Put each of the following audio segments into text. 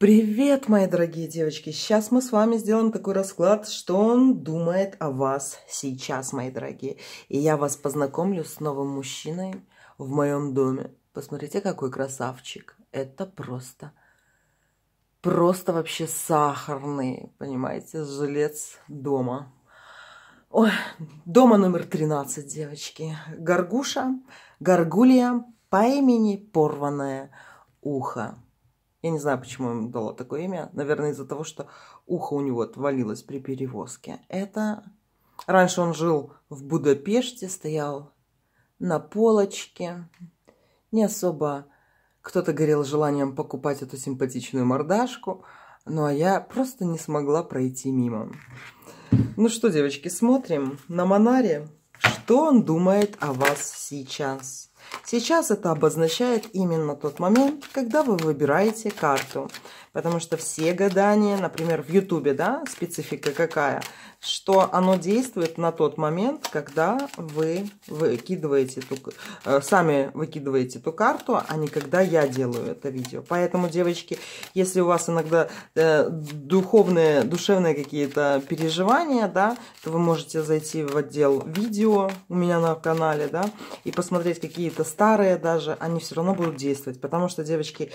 Привет, мои дорогие девочки! Сейчас мы с вами сделаем такой расклад, что он думает о вас сейчас, мои дорогие. И я вас познакомлю с новым мужчиной в моем доме. Посмотрите, какой красавчик. Это просто, просто вообще сахарный, понимаете, жилец дома. Ой, дома номер 13, девочки. Горгуша, горгулья по имени Порванное Ухо. Я не знаю, почему ему дала такое имя. Наверное, из-за того, что ухо у него отвалилось при перевозке. Это... Раньше он жил в Будапеште, стоял на полочке. Не особо кто-то горел желанием покупать эту симпатичную мордашку. Ну, а я просто не смогла пройти мимо. Ну что, девочки, смотрим на Монаре. Что он думает о вас сейчас? Сейчас это обозначает именно тот момент, когда вы выбираете карту. Потому что все гадания, например, в Ютубе, да, специфика какая? Что оно действует на тот момент, когда вы выкидываете ту, э, сами выкидываете ту карту, а не когда я делаю это видео. Поэтому, девочки, если у вас иногда э, духовные, душевные какие-то переживания, да, то вы можете зайти в отдел видео у меня на канале, да, и посмотреть какие-то старые даже, они все равно будут действовать. Потому что, девочки,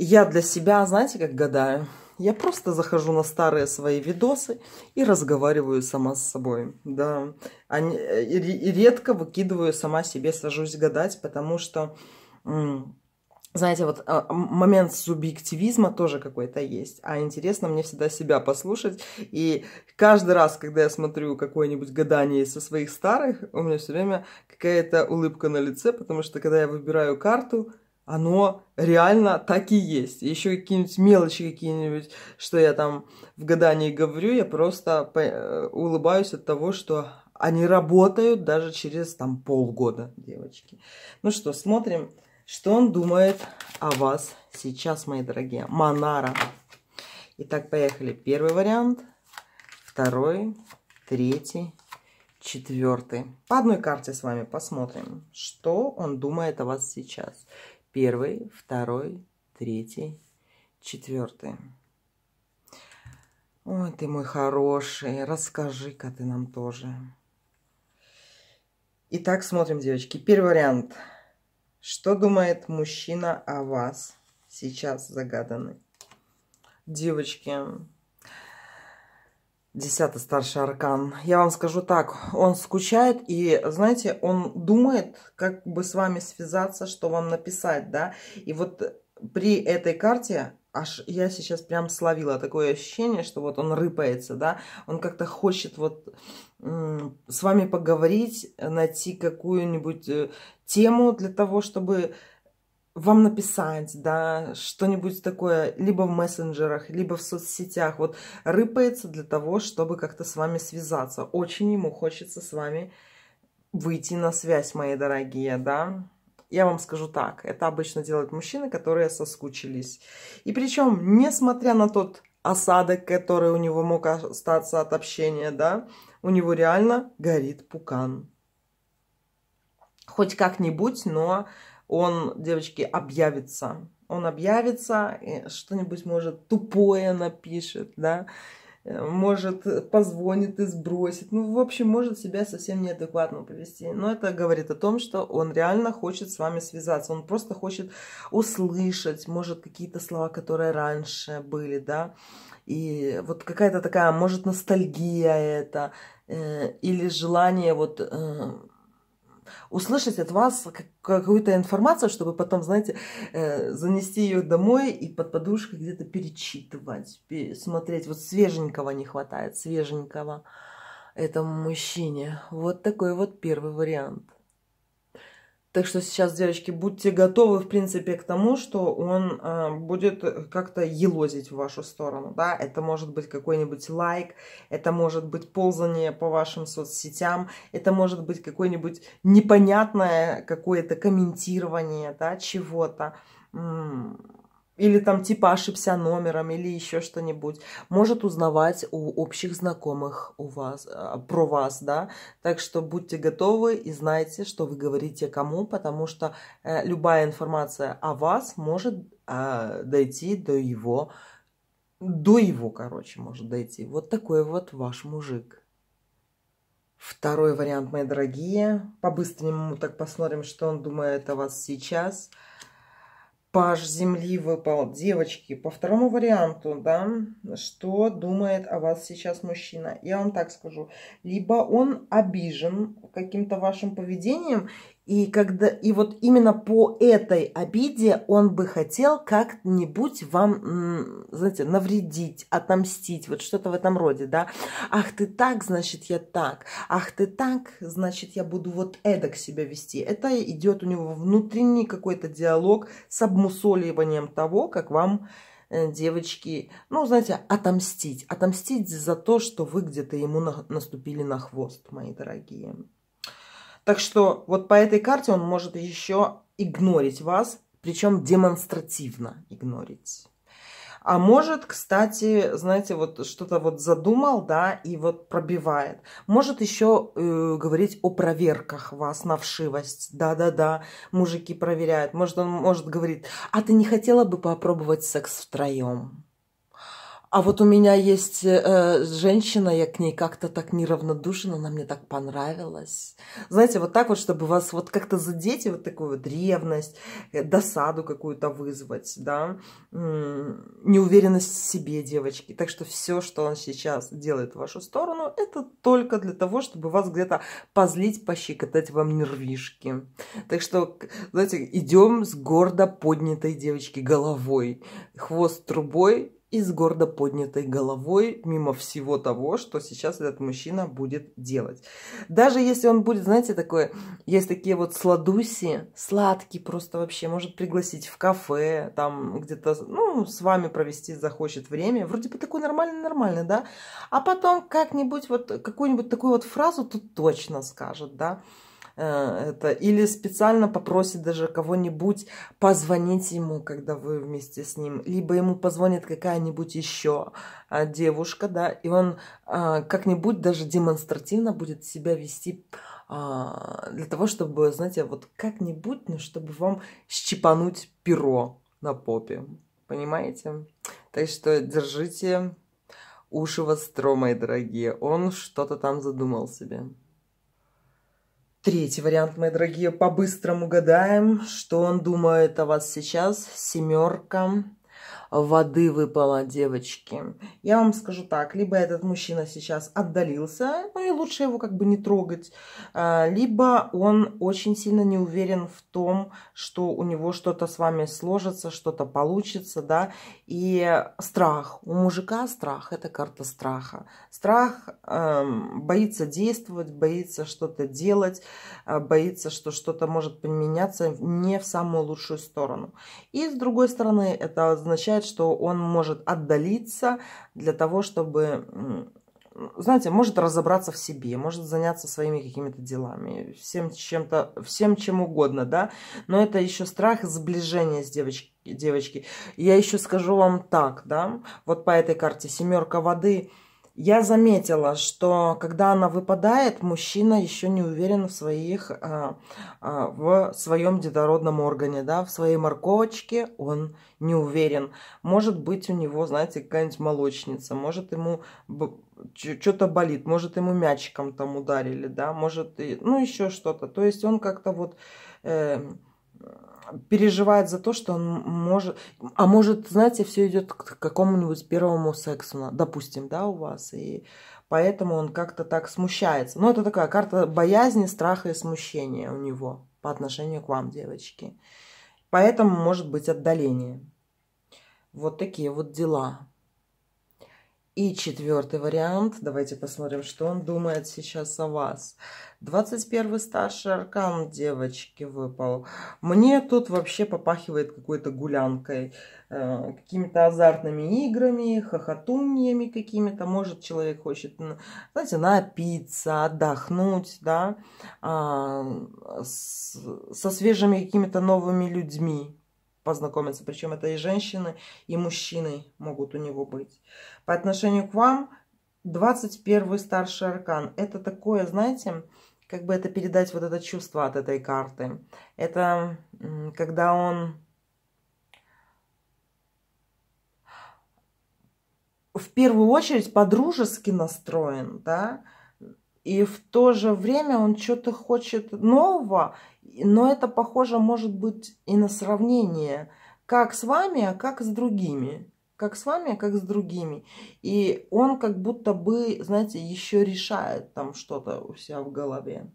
я для себя, знаете, как гадаю? Я просто захожу на старые свои видосы и разговариваю сама с собой. Да. Э, и редко выкидываю сама себе, сажусь гадать, потому что, знаете, вот а, момент субъективизма тоже какой-то есть. А интересно мне всегда себя послушать. И каждый раз, когда я смотрю какое-нибудь гадание со своих старых, у меня все время какая-то улыбка на лице, потому что когда я выбираю карту, оно реально так и есть. Еще какие-нибудь мелочи какие-нибудь, что я там в гадании говорю, я просто э, улыбаюсь от того, что они работают даже через там полгода, девочки. Ну что, смотрим, что он думает о вас сейчас, мои дорогие. Монара. Итак, поехали. Первый вариант, второй, третий, четвертый. По одной карте с вами посмотрим, что он думает о вас сейчас. Первый, второй, третий, четвертый. Ой, ты мой хороший, расскажи-ка ты нам тоже. Итак, смотрим, девочки. Первый вариант. Что думает мужчина о вас? Сейчас загаданный. Девочки, Десятый старший аркан. Я вам скажу так, он скучает и, знаете, он думает, как бы с вами связаться, что вам написать, да. И вот при этой карте аж я сейчас прям словила такое ощущение, что вот он рыпается, да, он как-то хочет вот с вами поговорить, найти какую-нибудь э, тему для того, чтобы вам написать, да, что-нибудь такое, либо в мессенджерах, либо в соцсетях, вот рыпается для того, чтобы как-то с вами связаться. Очень ему хочется с вами выйти на связь, мои дорогие, да. Я вам скажу так, это обычно делают мужчины, которые соскучились. И причем, несмотря на тот осадок, который у него мог остаться от общения, да, у него реально горит пукан. Хоть как-нибудь, но он, девочки, объявится. Он объявится, что-нибудь, может, тупое напишет, да, э, может, позвонит и сбросит. Ну, в общем, может себя совсем неадекватно повести. Но это говорит о том, что он реально хочет с вами связаться. Он просто хочет услышать, может, какие-то слова, которые раньше были, да. И вот какая-то такая, может, ностальгия это, э, или желание вот... Э, услышать от вас какую-то информацию, чтобы потом, знаете, э, занести ее домой и под подушкой где-то перечитывать, смотреть. Вот свеженького не хватает, свеженького этому мужчине. Вот такой вот первый вариант. Так что сейчас, девочки, будьте готовы, в принципе, к тому, что он э, будет как-то елозить в вашу сторону, да. Это может быть какой-нибудь лайк, это может быть ползание по вашим соцсетям, это может быть какое-нибудь непонятное какое-то комментирование, да, чего-то или там типа ошибся номером, или еще что-нибудь, может узнавать у общих знакомых у вас, а, про вас, да. Так что будьте готовы и знайте, что вы говорите кому, потому что э, любая информация о вас может э, дойти до его, до его, короче, может дойти. Вот такой вот ваш мужик. Второй вариант, мои дорогие. По-быстрому так посмотрим, что он думает о вас сейчас. Сейчас Паж земли выпал. Девочки, по второму варианту, да, что думает о вас сейчас мужчина? Я вам так скажу. Либо он обижен каким-то вашим поведением, и, когда, и вот именно по этой обиде он бы хотел как-нибудь вам, знаете, навредить, отомстить, вот что-то в этом роде, да. Ах, ты так, значит, я так. Ах, ты так, значит, я буду вот эдак себя вести. Это идет у него внутренний какой-то диалог с обмусоливанием того, как вам э, девочки, ну, знаете, отомстить. Отомстить за то, что вы где-то ему наступили на хвост, мои дорогие. Так что вот по этой карте он может еще игнорить вас, причем демонстративно игнорить. А может, кстати, знаете, вот что-то вот задумал, да, и вот пробивает. Может еще э, говорить о проверках вас на вшивость. Да-да-да, мужики проверяют. Может, он может говорить, а ты не хотела бы попробовать секс втроем? А вот у меня есть э, э, женщина, я к ней как-то так неравнодушен, она мне так понравилась. Знаете, вот так вот, чтобы вас вот как-то задеть, и вот такую вот ревность, э, досаду какую-то вызвать, да, неуверенность в себе девочки. Так что все, что он сейчас делает в вашу сторону, это только для того, чтобы вас где-то позлить, пощекотать вам нервишки. Так что, знаете, идем с гордо поднятой девочки головой, хвост трубой, и с гордо поднятой головой мимо всего того, что сейчас этот мужчина будет делать. Даже если он будет, знаете, такое, есть такие вот сладуси, сладкие просто вообще, может пригласить в кафе, там где-то, ну, с вами провести захочет время, вроде бы такой нормальный-нормальный, да, а потом как-нибудь вот какую-нибудь такую вот фразу тут точно скажет, да, Э, это, или специально попросит даже кого-нибудь позвонить ему, когда вы вместе с ним, либо ему позвонит какая-нибудь еще а, девушка, да, и он а, как-нибудь даже демонстративно будет себя вести а, для того, чтобы, знаете, вот как-нибудь, ну, чтобы вам щипануть перо на попе, понимаете? Так что держите уши востро, мои дорогие, он что-то там задумал себе. Третий вариант, мои дорогие, по-быстрому гадаем, что он думает о вас сейчас. Семерка воды выпала, девочки. Я вам скажу так, либо этот мужчина сейчас отдалился, ну и лучше его как бы не трогать, а, либо он очень сильно не уверен в том, что у него что-то с вами сложится, что-то получится, да, и страх. У мужика страх, это карта страха. Страх эм, боится действовать, боится что-то делать, э, боится, что что-то может поменяться не в самую лучшую сторону. И с другой стороны, это означает, означает, что он может отдалиться для того, чтобы, знаете, может разобраться в себе, может заняться своими какими-то делами, всем чем-то, всем чем угодно, да. Но это еще страх сближения с девочкой девочки. Я еще скажу вам так, да, вот по этой карте семерка воды – я заметила, что когда она выпадает, мужчина еще не уверен в своих, а, а, в своем детородном органе, да, в своей морковочке он не уверен. Может быть у него, знаете, какая-нибудь молочница, может ему что-то болит, может ему мячиком там ударили, да, может, ну еще что-то. То есть он как-то вот эм, переживает за то, что он может... А может, знаете, все идет к какому-нибудь первому сексу, допустим, да, у вас. И поэтому он как-то так смущается. Ну, это такая карта боязни, страха и смущения у него по отношению к вам, девочки. Поэтому может быть отдаление. Вот такие вот дела. И четвертый вариант, давайте посмотрим, что он думает сейчас о вас. 21 старший аркан девочки выпал. Мне тут вообще попахивает какой-то гулянкой, э, какими-то азартными играми, хохотуньями какими-то. Может, человек хочет, знаете, напиться, отдохнуть, да, а, с, со свежими какими-то новыми людьми познакомиться. Причем это и женщины, и мужчины могут у него быть. По отношению к вам 21 старший аркан. Это такое, знаете, как бы это передать вот это чувство от этой карты. Это когда он в первую очередь по-дружески настроен, да, и в то же время он что-то хочет нового, но это похоже может быть и на сравнение, как с вами, а как с другими. Как с вами, а как с другими. И он как будто бы, знаете, еще решает там что-то у себя в голове.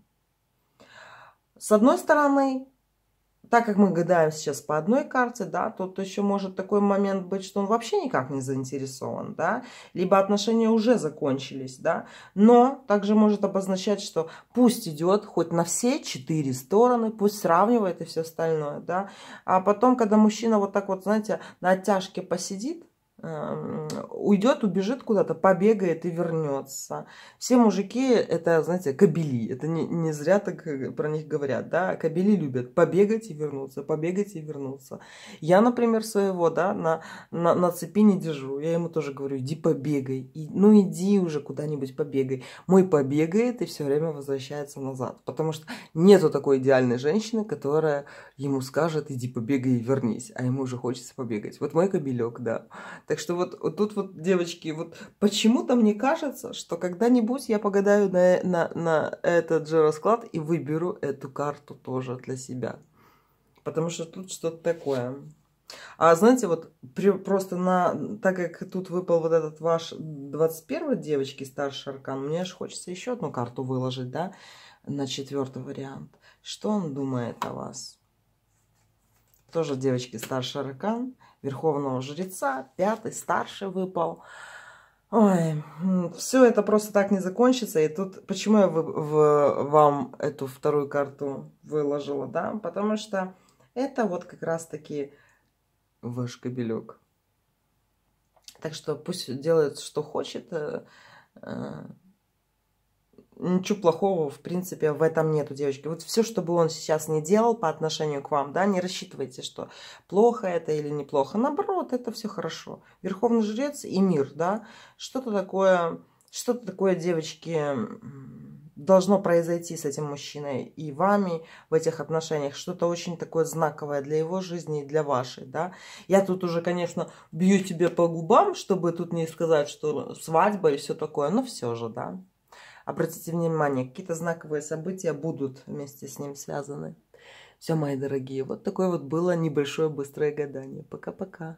С одной стороны, так как мы гадаем сейчас по одной карте, да, тут еще может такой момент быть, что он вообще никак не заинтересован, да, либо отношения уже закончились, да, но также может обозначать, что пусть идет хоть на все четыре стороны, пусть сравнивает и все остальное, да, а потом, когда мужчина вот так вот, знаете, на оттяжке посидит, Эм, уйдет, убежит куда-то, побегает и вернется. Все мужики, это, знаете, кабели. Это не, не зря так э, про них говорят, да. Кабели любят побегать и вернуться, побегать и вернуться. Я, например, своего, да, на, на, на цепи не держу. Я ему тоже говорю, иди побегай. И, ну, иди уже куда-нибудь побегай. Мой побегает и все время возвращается назад. Потому что нету такой идеальной женщины, которая ему скажет, иди побегай и вернись. А ему уже хочется побегать. Вот мой кабелек, да так что вот, вот тут вот, девочки, вот почему-то мне кажется, что когда-нибудь я погадаю на, на, на этот же расклад и выберу эту карту тоже для себя. Потому что тут что-то такое. А знаете, вот при, просто на, так как тут выпал вот этот ваш 21 девочки, старший аркан, мне аж хочется еще одну карту выложить, да, на четвертый вариант. Что он думает о вас? Тоже, девочки, старший аркан верховного жреца, пятый, старший выпал. Ой, все это просто так не закончится. И тут, почему я в, в, вам эту вторую карту выложила, да? Потому что это вот как раз-таки ваш кобелек. Так что пусть делает, что хочет. Э, э, ничего плохого, в принципе, в этом нету, девочки. Вот все, что бы он сейчас не делал по отношению к вам, да, не рассчитывайте, что плохо это или неплохо. Наоборот, это все хорошо. Верховный жрец и мир, да. Что-то такое, что-то такое, девочки, должно произойти с этим мужчиной и вами в этих отношениях. Что-то очень такое знаковое для его жизни и для вашей, да. Я тут уже, конечно, бью тебе по губам, чтобы тут не сказать, что свадьба и все такое, но все же, да. Обратите внимание, какие-то знаковые события будут вместе с ним связаны. Все, мои дорогие, вот такое вот было небольшое быстрое гадание. Пока-пока.